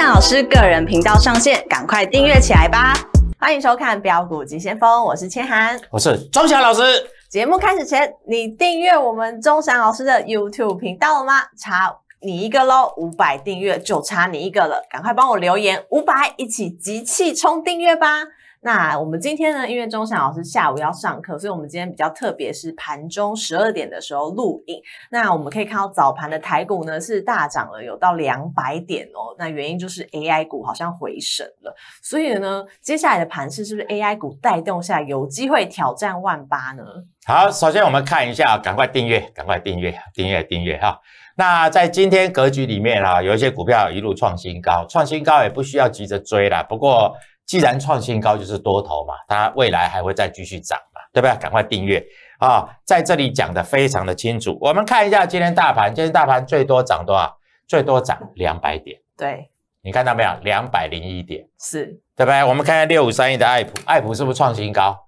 向老师个人频道上线，赶快订阅起来吧！欢迎收看《标股急先锋》，我是千涵，我是钟祥老师。节目开始前，你订阅我们钟祥老师的 YouTube 频道了吗？差你一个喽，五百订阅就差你一个了，赶快帮我留言，五百一起集气冲订阅吧！那我们今天呢？因为钟祥老师下午要上课，所以我们今天比较特别，是盘中十二点的时候录影。那我们可以看到早盘的台股呢是大涨了，有到两百点哦。那原因就是 AI 股好像回神了，所以呢，接下来的盘势是不是 AI 股带动下有机会挑战万八呢？好，首先我们看一下，赶快订阅，赶快订阅，订阅，订阅哈。那在今天格局里面啊，有一些股票一路创新高，创新高也不需要急着追啦。不过。既然创新高就是多头嘛，它未来还会再继续涨嘛，对不对？赶快订阅啊，在这里讲的非常的清楚。我们看一下今天大盘，今天大盘最多涨多少？最多涨两百点，对，你看到没有？两百零一点，是，对不对？我们看看六五三一的爱普，爱普是不是创新高？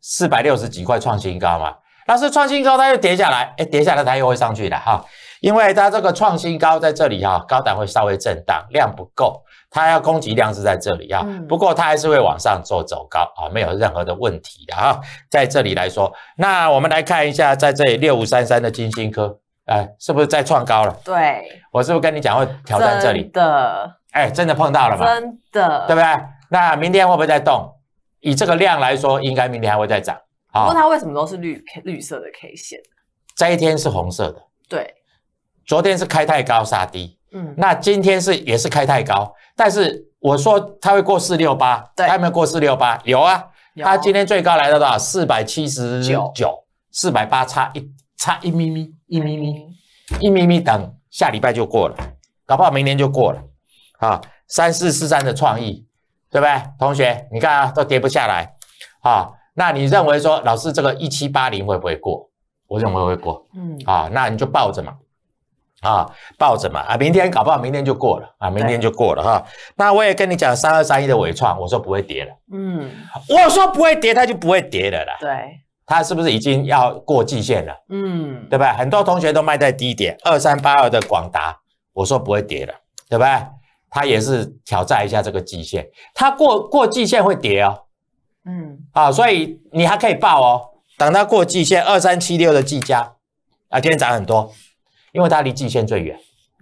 四百六十几块创新高嘛，那是创新高，它又跌下来，哎，跌下来它又会上去的哈，因为它这个创新高在这里哈，高档会稍微震荡，量不够。它要供给量是在这里啊，不过它还是会往上做走高啊，没有任何的问题的啊。在这里来说，那我们来看一下，在这里六五三三的金星科，哎，是不是在创高了？对，我是不是跟你讲会挑战这里？真的，哎，真的碰到了吗？真的，对不对？那明天会不会再动？以这个量来说，应该明天还会再涨。不过它为什么都是绿绿色的 K 线？这一天是红色的。对，昨天是开太高杀低，嗯，那今天是也是开太高。但是我说它会过四六八，它有没有过四六八？有啊，它今天最高来到多少？四百七十九，四百八差一差一咪咪一咪咪一咪咪，等下礼拜就过了，搞不好明年就过了啊！三四四三的创意，对不对，同学？你看啊，都跌不下来啊，那你认为说老师这个一七八零会不会过？我认为会过，嗯，啊，那你就抱着嘛。啊，抱着嘛，啊，明天搞不好明天就过了啊，明天就过了哈。那我也跟你讲，三二三一的伟创，我说不会跌了。嗯，我说不会跌，它就不会跌了啦。对，它是不是已经要过季线了？嗯，对吧？很多同学都卖在低点，二三八二的广达，我说不会跌了，对不对？它也是挑战一下这个季线，它过过季线会跌哦。嗯，啊，所以你还可以报哦，等它过季线，二三七六的季佳，啊，今天涨很多。因为它离季线最远，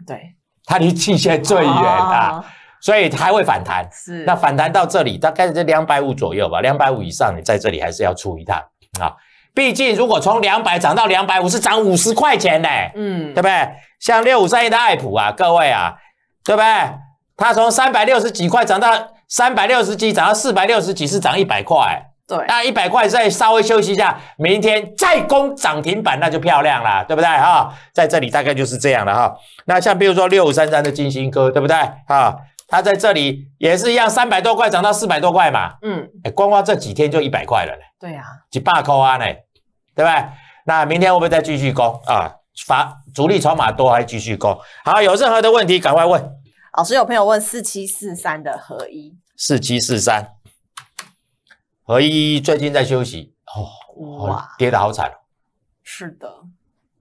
对，它离季线最远啊，所以它会反弹。是，那反弹到这里大概在两百五左右吧，两百五以上，你在这里还是要出一趟啊。毕竟如果从两百涨到两百五，是涨五十块钱呢，嗯，对不对？像六五三一的爱普啊，各位啊，对不对？它从三百六十几块涨到三百六十几，涨到四百六十几，是涨一百块。对，那一百块再稍微休息一下，明天再攻涨停板，那就漂亮了，对不对？哈，在这里大概就是这样了哈。那像比如说六五三三的金星哥，对不对？哈，他在这里也是一样，三百多块涨到四百多块嘛。嗯，哎，光光这几天就一百块了嘞。对呀，几百扣啊呢？对不对？那明天会不会再继续攻啊？发主力筹码多还是继续攻？好，有任何的问题赶快问老师。有朋友问四七四三的合一，四七四三。和一最近在休息哦，哇，跌得好惨是的，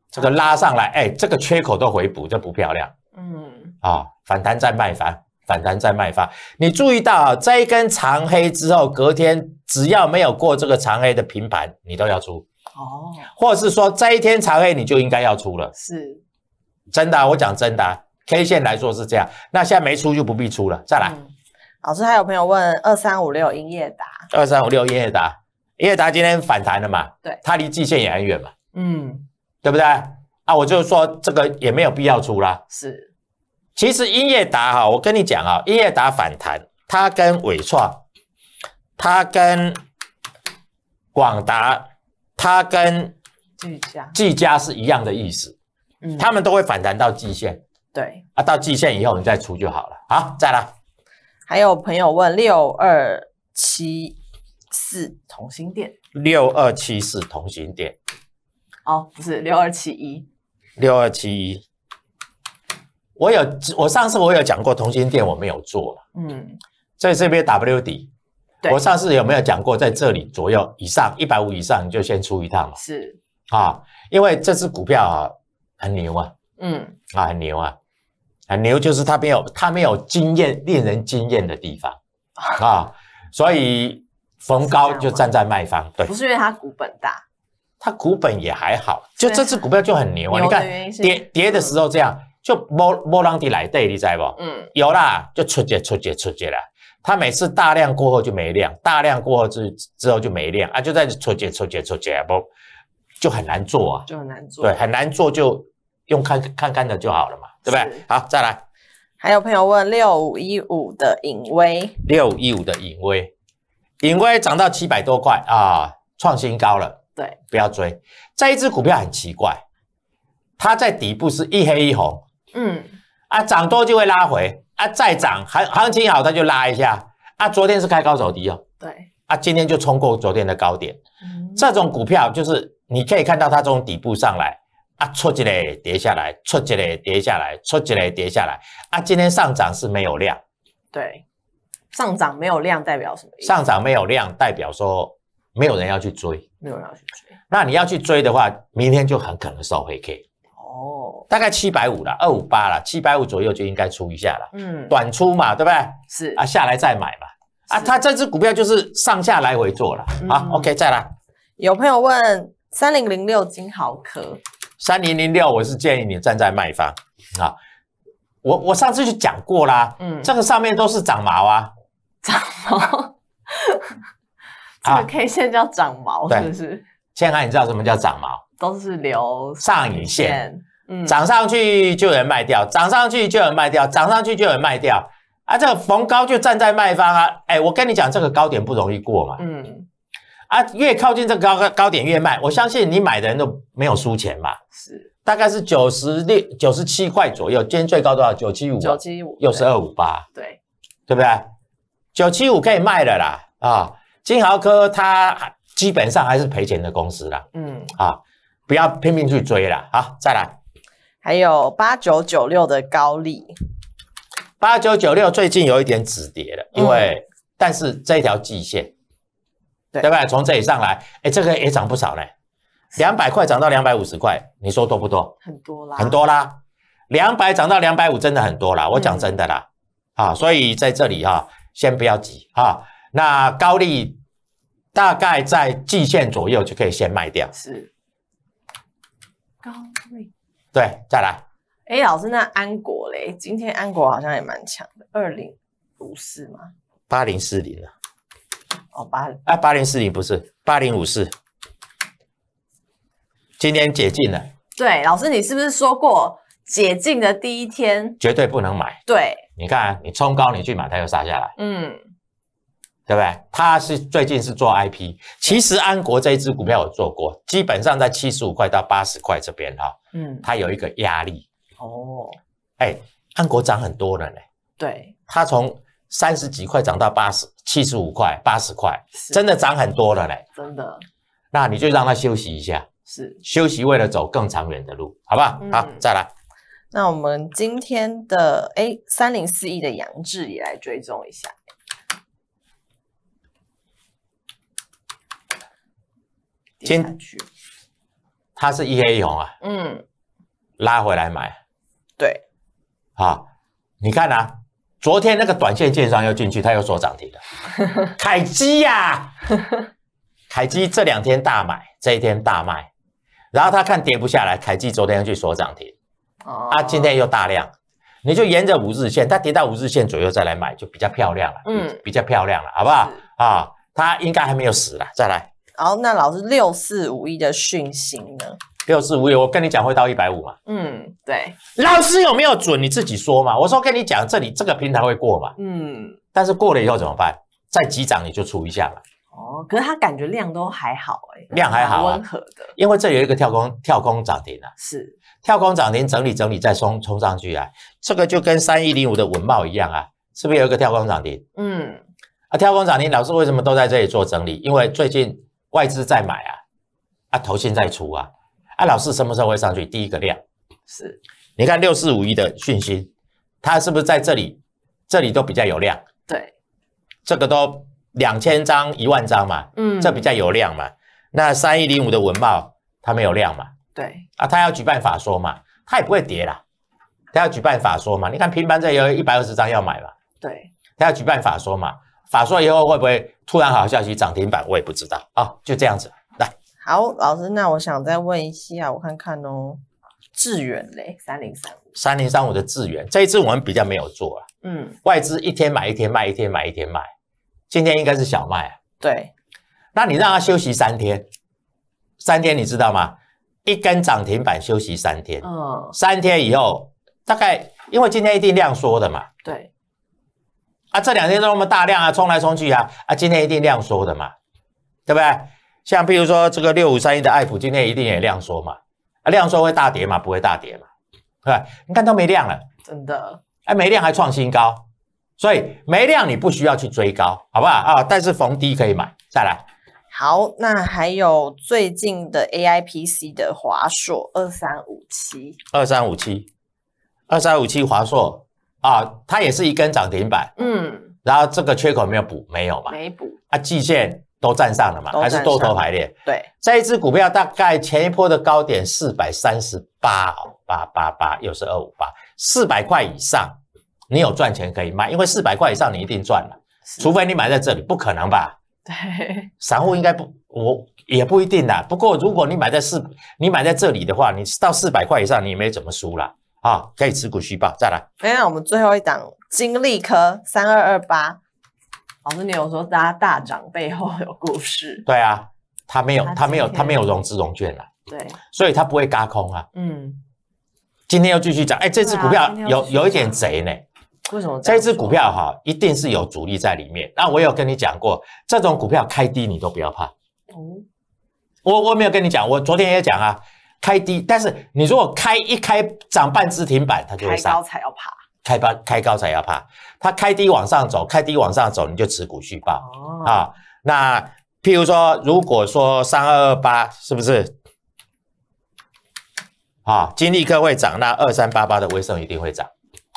这个拉上来，哎，这个缺口都回补，就不漂亮。嗯，啊，反弹再卖反，反弹再卖反。你注意到啊，这一根长黑之后，隔天只要没有过这个长黑的平盘，你都要出哦。或者是说，这一天长黑，你就应该要出了。是，真的，我讲真的，K 线来说是这样。那现在没出就不必出了，再来。老师，还有朋友问二三五六英业达，二三五六英业达，英业达今天反弹了嘛？对，它离季线也很远嘛，嗯，对不对？啊，我就说这个也没有必要出啦。是，其实英业达哈，我跟你讲啊，英业达反弹，它跟伟创，它跟广达，它跟技嘉，技嘉是一样的意思，嗯，他们都会反弹到季线，对，啊，到季线以后你再出就好了，好，再来。还有朋友问六二七四同心店，六二七四同心店，哦，不是六二七一，六二七一。我有，我上次我有讲过同心店，我没有做。嗯，在这边 W 底，我上次有没有讲过在这里左右以上一百五以上，你就先出一趟了。是啊，因为这只股票啊很牛啊，嗯啊很牛啊。啊，牛就是他没有，他没有惊艳、令人惊艳的地方啊，所以逢高就站在卖方。对，不是因为他股本大，他股本也还好，就这只股票就很牛啊。你看跌跌的时候这样，就波波浪底来对，你知不？嗯，有啦，就出借、出借、出借了。他每次大量过后就没量，大量过后之之后就没量啊，就在出借、出借、出借，不就很难做啊？就很难做，对，很难做就用看看看的就好了嘛。对不对？好，再来。还有朋友问六五一五的隐威，六五一五的隐威，隐威涨到七百多块啊，创新高了。对，不要追。这一只股票很奇怪，它在底部是一黑一红。嗯，啊，涨多就会拉回啊，再涨，行行情好它就拉一下啊。昨天是开高走低哦，对，啊，今天就冲过昨天的高点。这种股票就是你可以看到它从底部上来。啊，出一嘞跌下来，出一嘞跌下来，出一嘞跌下来。啊，今天上涨是没有量。对，上涨没有量代表什么？上涨没有量代表说没有人要去追，没有人要去追。那你要去追的话，明天就很可能收黑 K。哦，大概七百五了，二五八了，七百五左右就应该出一下了。嗯，短出嘛，对不对？是啊，下来再买嘛。啊，它这只股票就是上下来回做了啊。OK，再来。有朋友问三零零六金豪科。三零零六，我是建议你站在卖方啊。我我上次就讲过啦，嗯，这个上面都是长毛啊，长毛，这个 K 线叫长毛是不是？现在你知道什么叫长毛？都是留上影线，嗯，涨上去就有人卖掉，涨上去就有人卖掉，涨上去就有人卖掉。啊，这个逢高就站在卖方啊，哎，我跟你讲，这个高点不容易过嘛，嗯。啊，越靠近这个高高点越卖，我相信你买的人都没有输钱吧？是，大概是九十六、九十七块左右，今天最高多少？九七五，九七五，又是二五八，对，对不对？九七五可以卖的啦，啊，金豪科它基本上还是赔钱的公司啦，嗯，啊，不要拼命去追了，好，再来，还有八九九六的高利。八九九六最近有一点止跌了，因为但是这条季线。对不对？从这里上来，哎，这个也涨不少嘞，两百块涨到两百五十块，你说多不多？很多啦。很多啦，两百涨到两百五，真的很多啦。我讲真的啦，啊，所以在这里啊，先不要急啊。那高利大概在季线左右就可以先卖掉。是。高利对，再来。哎，老师，那安国嘞？今天安国好像也蛮强的，二零五四吗？八零四零啊。哦，八啊，八零四零不是，八零五四，今天解禁了。对，老师，你是不是说过解禁的第一天绝对不能买？对，你看你冲高你去买，它又杀下来。嗯，对不对？它是最近是做 I P，其实安国这一股票我做过，基本上在七十五块到八十块这边哈。嗯，它有一个压力。哦，哎，安国涨很多了呢。对，它从。三十几块涨到八十七十五块、八十块，真的涨很多了嘞！真的，那你就让它休息一下，是休息为了走更长远的路，好不好？好，再来。那我们今天的哎三零四一的杨志也来追踪一下，跌它是一黑一红啊，嗯，拉回来买，对，啊，你看啊。昨天那个短线券商又进去，它又锁涨停了。凯基呀，凯基这两天大买，这一天大卖，然后他看跌不下来，凯基昨天又去锁涨停。哦，啊，今天又大量，你就沿着五日线，它跌到五日线左右再来买，就比较漂亮了。嗯，比较漂亮了，好不好？啊，它应该还没有死啦，再来。好，那老师六四五一的讯息呢？六四五有，我跟你讲会到一百五嘛。嗯，对。老师有没有准？你自己说嘛。我说跟你讲，这里这个平台会过嘛。嗯。但是过了以后怎么办？再急涨你就出一下嘛。哦，可是它感觉量都还好哎，量还好，温和的。因为这有一个跳空跳空涨停啊，是。跳空涨停整理整理再冲冲上去啊！这个就跟三一零五的文茂一样啊，是不是有一个跳空涨停？嗯。啊，跳空涨停，老师为什么都在这里做整理？因为最近外资在买啊，啊，头先在出啊。哎，老师什么时候会上去？第一个量是，你看六四五一的讯息，它是不是在这里？这里都比较有量，对，这个都两千张、一万张嘛，嗯，这比较有量嘛。那三一零五的文茂，它没有量嘛，对，啊，它要举办法说嘛，它也不会跌啦，它要举办法说嘛。你看平盘这有一百二十张要买嘛，对，它要举办法说嘛，法说以后会不会突然好消息涨停板？我也不知道啊，就这样子。好，老师，那我想再问一下，我看看哦，智远嘞，三零三五，三零三五的智远，这一次我们比较没有做啊，嗯，外资一天买一天卖，一天买一天卖，今天应该是小卖，对，那你让它休息三天，三天你知道吗？一根涨停板休息三天，嗯，三天以后大概因为今天一定量缩的嘛，对，啊，这两天都那么大量啊，冲来冲去啊，啊，今天一定量缩的嘛，对不对？像比如说这个六五三一的爱普，今天一定也量缩嘛？啊，量缩会大跌嘛？不会大跌嘛？对吧？你看都没量了，真的。哎，没量还创新高，所以没量你不需要去追高，好不好啊？但是逢低可以买。再来。好，那还有最近的 AIPC 的华硕二三五七。二三五七，二三五七华硕啊，它也是一根涨停板。嗯。然后这个缺口没有补，没有嘛？没补。啊，季线。都站上了嘛？还是多头排列？对，这一只股票大概前一波的高点四百三十八哦，八八八，又是二五八，四百块以上，你有赚钱可以卖，因为四百块以上你一定赚了，除非你买在这里，不可能吧？对，散户应该不，我也不一定啦。不过如果你买在四，你买在这里的话，你到四百块以上，你也没怎么输了啊，可以持股续报再来。没有，我们最后一档金力科三二二八。老师，你有说大家大涨背后有故事？对啊，他没有，他没有，他没有融资融券了。对，所以他不会嘎空啊。嗯，今天又继续讲，哎，这只股票有有一点贼呢。为什么？这只股票哈，一定是有主力在里面。那我有跟你讲过，这种股票开低你都不要怕。哦，我我没有跟你讲，我昨天也讲啊，开低，但是你如果开一开涨半只停板，它就高才要爬。开八开高才要怕，它开低往上走，开低往上走你就持股续报啊。那譬如说，如果说三二二八是不是啊？晶科会涨，那二三八八的威盛一定会涨，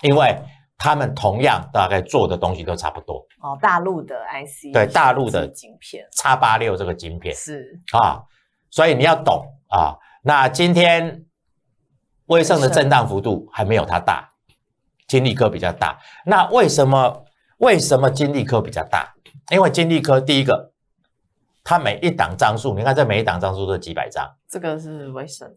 因为他们同样大概做的东西都差不多。哦，大陆的 IC 对大陆的晶片叉八六这个晶片是啊，所以你要懂啊。那今天微胜的震荡幅度还没有它大。金利科比较大，那为什么为什么金利科比较大？因为金利科第一个，它每一档张数，你看这每一档张数都几百张，这个是为什么？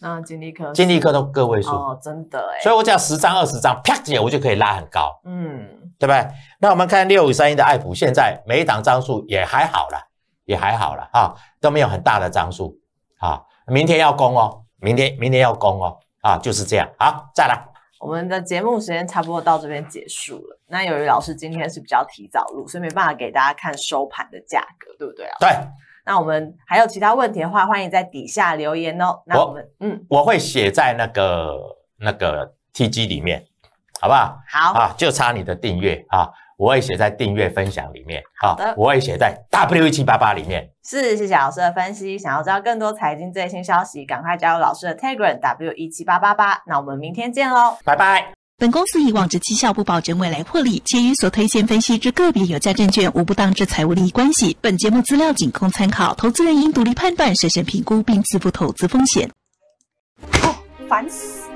那金利科金利科都个位数哦，真的哎，所以我讲十张二十张，啪姐我就可以拉很高，嗯，对不对？那我们看六五三一的爱普，现在每一档张数也还好了，也还好了哈，都没有很大的张数啊，明天要攻哦，明天明天要攻哦，啊，就是这样，好，再来。我们的节目时间差不多到这边结束了。那由于老师今天是比较提早录，所以没办法给大家看收盘的价格，对不对啊？对。那我们还有其他问题的话，欢迎在底下留言哦。那我们嗯，我会写在那个那个 TG 里面，好不好？好。啊，就差你的订阅啊。我会写在订阅分享里面。好的，我会写在 W 一七八八里面。是，谢谢老师的分析。想要知道更多财经最新消息，赶快加入老师的 Telegram W 一七八八八。那我们明天见喽，拜拜。本公司以往之绩效不保证未来获利，且与所推荐分析之个别有价证券无不当之财务利益关系。本节目资料仅供参考，投资人应独立判断、审慎评估并自负投资风险。烦死。